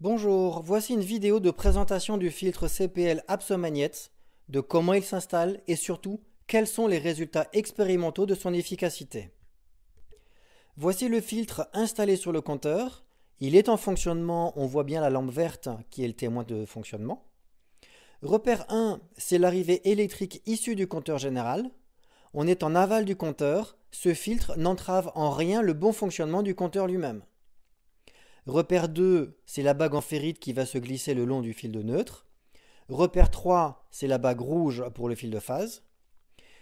Bonjour, voici une vidéo de présentation du filtre CPL Absomagnet, de comment il s'installe et surtout quels sont les résultats expérimentaux de son efficacité. Voici le filtre installé sur le compteur. Il est en fonctionnement, on voit bien la lampe verte qui est le témoin de fonctionnement. Repère 1, c'est l'arrivée électrique issue du compteur général. On est en aval du compteur, ce filtre n'entrave en rien le bon fonctionnement du compteur lui-même. Repère 2, c'est la bague en ferrite qui va se glisser le long du fil de neutre. Repère 3, c'est la bague rouge pour le fil de phase.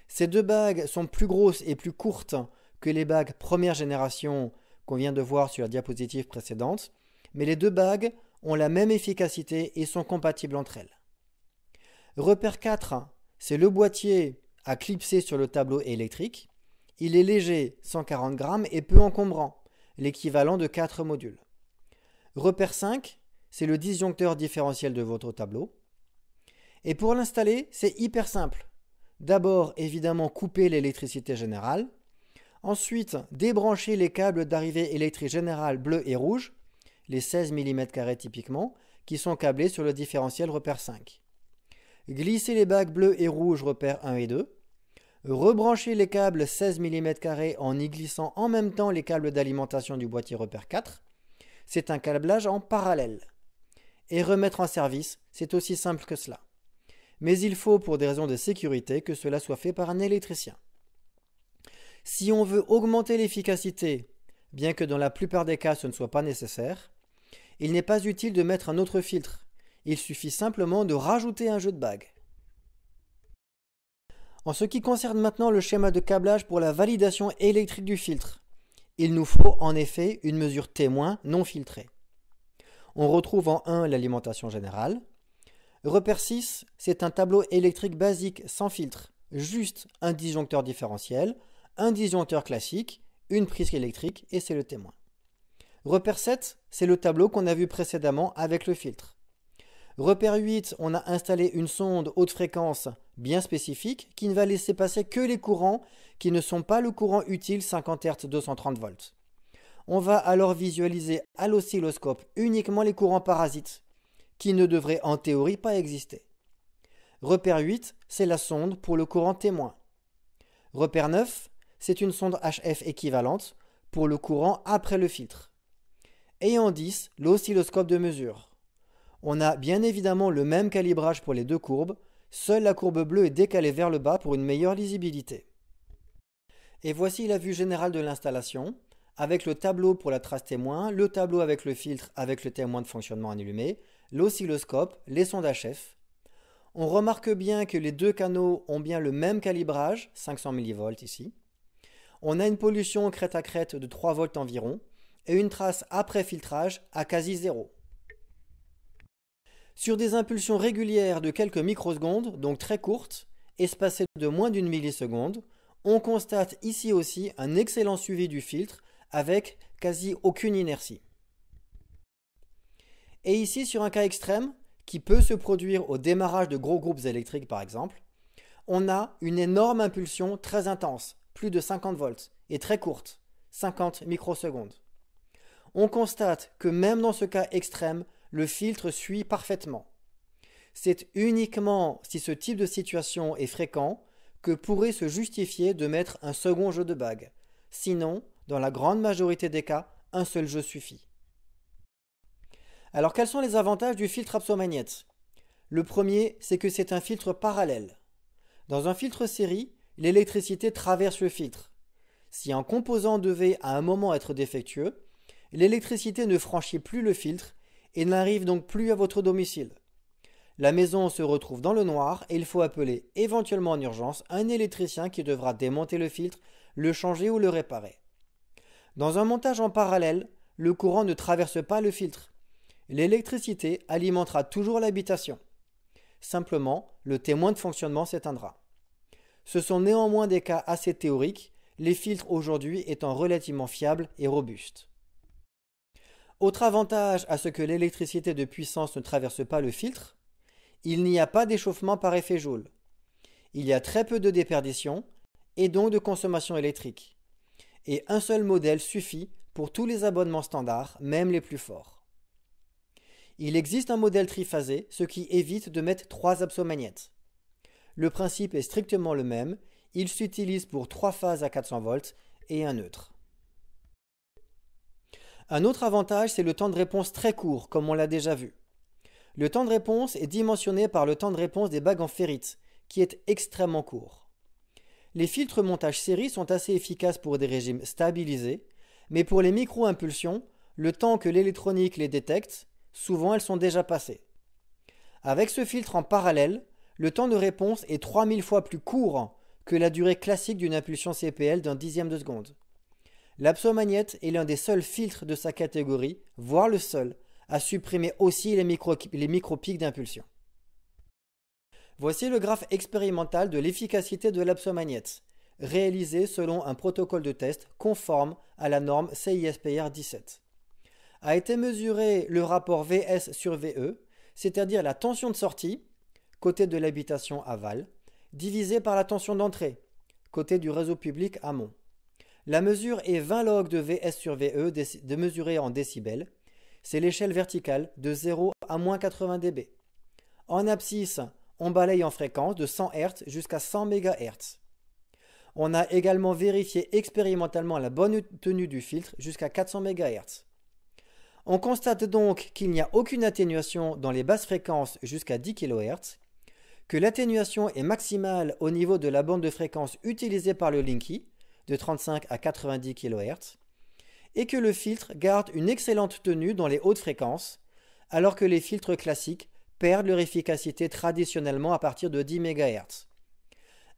Ces deux bagues sont plus grosses et plus courtes que les bagues première génération qu'on vient de voir sur la diapositive précédente, mais les deux bagues ont la même efficacité et sont compatibles entre elles. Repère 4, c'est le boîtier à clipser sur le tableau électrique. Il est léger, 140 grammes, et peu encombrant, l'équivalent de 4 modules. Repère 5, c'est le disjoncteur différentiel de votre tableau. Et pour l'installer, c'est hyper simple. D'abord, évidemment, couper l'électricité générale. Ensuite, débrancher les câbles d'arrivée électrique générale bleu et rouge, les 16 mm typiquement, qui sont câblés sur le différentiel repère 5. Glisser les bacs bleu et rouge repère 1 et 2. Rebrancher les câbles 16 mm en y glissant en même temps les câbles d'alimentation du boîtier repère 4 c'est un câblage en parallèle. Et remettre en service, c'est aussi simple que cela. Mais il faut, pour des raisons de sécurité, que cela soit fait par un électricien. Si on veut augmenter l'efficacité, bien que dans la plupart des cas ce ne soit pas nécessaire, il n'est pas utile de mettre un autre filtre. Il suffit simplement de rajouter un jeu de bagues. En ce qui concerne maintenant le schéma de câblage pour la validation électrique du filtre, il nous faut en effet une mesure témoin non filtrée. On retrouve en 1 l'alimentation générale. Repère 6, c'est un tableau électrique basique sans filtre, juste un disjoncteur différentiel, un disjoncteur classique, une prise électrique et c'est le témoin. Repère 7, c'est le tableau qu'on a vu précédemment avec le filtre. Repère 8, on a installé une sonde haute fréquence bien spécifique qui ne va laisser passer que les courants qui ne sont pas le courant utile 50 Hz 230 volts. On va alors visualiser à l'oscilloscope uniquement les courants parasites qui ne devraient en théorie pas exister. Repère 8, c'est la sonde pour le courant témoin. Repère 9, c'est une sonde HF équivalente pour le courant après le filtre. Et en 10, l'oscilloscope de mesure. On a bien évidemment le même calibrage pour les deux courbes, seule la courbe bleue est décalée vers le bas pour une meilleure lisibilité. Et voici la vue générale de l'installation, avec le tableau pour la trace témoin, le tableau avec le filtre avec le témoin de fonctionnement allumé, l'oscilloscope, les sondes HF. On remarque bien que les deux canaux ont bien le même calibrage, 500 mV ici. On a une pollution crête à crête de 3 volts environ, et une trace après filtrage à quasi zéro sur des impulsions régulières de quelques microsecondes, donc très courtes, espacées de moins d'une milliseconde, on constate ici aussi un excellent suivi du filtre avec quasi aucune inertie. Et ici, sur un cas extrême, qui peut se produire au démarrage de gros groupes électriques par exemple, on a une énorme impulsion très intense, plus de 50 volts, et très courte, 50 microsecondes. On constate que même dans ce cas extrême, le filtre suit parfaitement. C'est uniquement si ce type de situation est fréquent que pourrait se justifier de mettre un second jeu de bague. Sinon, dans la grande majorité des cas, un seul jeu suffit. Alors quels sont les avantages du filtre Absomagnet Le premier, c'est que c'est un filtre parallèle. Dans un filtre série, l'électricité traverse le filtre. Si un composant devait à un moment être défectueux, l'électricité ne franchit plus le filtre et n'arrive donc plus à votre domicile. La maison se retrouve dans le noir et il faut appeler éventuellement en urgence un électricien qui devra démonter le filtre, le changer ou le réparer. Dans un montage en parallèle, le courant ne traverse pas le filtre. L'électricité alimentera toujours l'habitation. Simplement, le témoin de fonctionnement s'éteindra. Ce sont néanmoins des cas assez théoriques, les filtres aujourd'hui étant relativement fiables et robustes. Autre avantage à ce que l'électricité de puissance ne traverse pas le filtre, il n'y a pas d'échauffement par effet Joule. Il y a très peu de déperdition et donc de consommation électrique. Et un seul modèle suffit pour tous les abonnements standards, même les plus forts. Il existe un modèle triphasé, ce qui évite de mettre trois absomagnettes. Le principe est strictement le même, il s'utilise pour trois phases à 400 volts et un neutre. Un autre avantage, c'est le temps de réponse très court, comme on l'a déjà vu. Le temps de réponse est dimensionné par le temps de réponse des bagues en ferrite, qui est extrêmement court. Les filtres montage série sont assez efficaces pour des régimes stabilisés, mais pour les micro-impulsions, le temps que l'électronique les détecte, souvent elles sont déjà passées. Avec ce filtre en parallèle, le temps de réponse est 3000 fois plus court que la durée classique d'une impulsion CPL d'un dixième de seconde. La est l'un des seuls filtres de sa catégorie, voire le seul, à supprimer aussi les micro piques d'impulsion. Voici le graphe expérimental de l'efficacité de la réalisé selon un protocole de test conforme à la norme CISPR 17. A été mesuré le rapport VS sur VE, c'est-à-dire la tension de sortie, côté de l'habitation aval, divisée par la tension d'entrée, côté du réseau public amont. La mesure est 20 logs de Vs sur Ve de mesurer en décibels. C'est l'échelle verticale de 0 à moins 80 dB. En abscisse, on balaye en fréquence de 100 Hz jusqu'à 100 MHz. On a également vérifié expérimentalement la bonne tenue du filtre jusqu'à 400 MHz. On constate donc qu'il n'y a aucune atténuation dans les basses fréquences jusqu'à 10 kHz, que l'atténuation est maximale au niveau de la bande de fréquence utilisée par le Linky, de 35 à 90 kHz, et que le filtre garde une excellente tenue dans les hautes fréquences, alors que les filtres classiques perdent leur efficacité traditionnellement à partir de 10 MHz.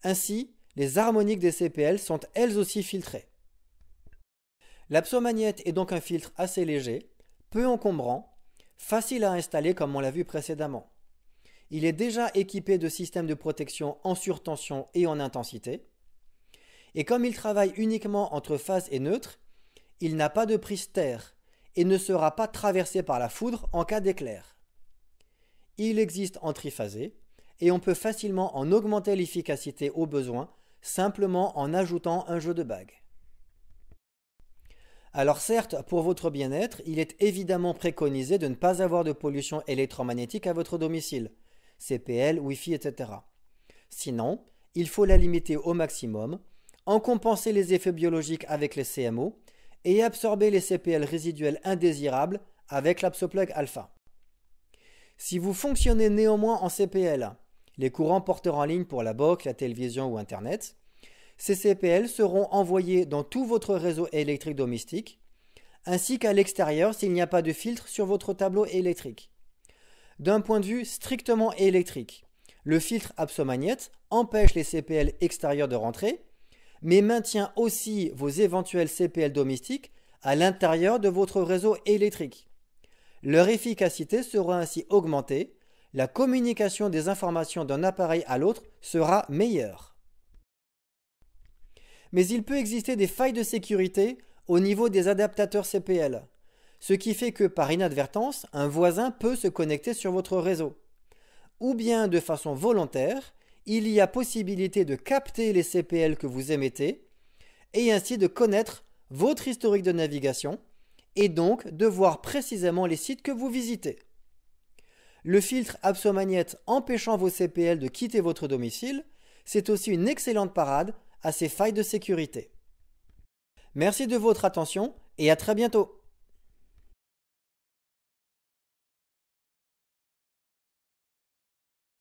Ainsi, les harmoniques des CPL sont elles aussi filtrées. La est donc un filtre assez léger, peu encombrant, facile à installer comme on l'a vu précédemment. Il est déjà équipé de systèmes de protection en surtension et en intensité, et comme il travaille uniquement entre phase et neutre, il n'a pas de prise terre et ne sera pas traversé par la foudre en cas d'éclair. Il existe en triphasé et on peut facilement en augmenter l'efficacité au besoin simplement en ajoutant un jeu de bagues. Alors certes, pour votre bien-être, il est évidemment préconisé de ne pas avoir de pollution électromagnétique à votre domicile, CPL, Wi-Fi, etc. Sinon, il faut la limiter au maximum en compenser les effets biologiques avec les CMO et absorber les CPL résiduels indésirables avec l'apsoplug alpha. Si vous fonctionnez néanmoins en CPL, les courants porteurs en ligne pour la BOC, la télévision ou Internet, ces CPL seront envoyés dans tout votre réseau électrique domestique, ainsi qu'à l'extérieur s'il n'y a pas de filtre sur votre tableau électrique. D'un point de vue strictement électrique, le filtre absomagnète empêche les CPL extérieurs de rentrer mais maintient aussi vos éventuels CPL domestiques à l'intérieur de votre réseau électrique. Leur efficacité sera ainsi augmentée, la communication des informations d'un appareil à l'autre sera meilleure. Mais il peut exister des failles de sécurité au niveau des adaptateurs CPL, ce qui fait que par inadvertance, un voisin peut se connecter sur votre réseau. Ou bien de façon volontaire, il y a possibilité de capter les CPL que vous émettez et ainsi de connaître votre historique de navigation et donc de voir précisément les sites que vous visitez. Le filtre Absomagnet empêchant vos CPL de quitter votre domicile, c'est aussi une excellente parade à ces failles de sécurité. Merci de votre attention et à très bientôt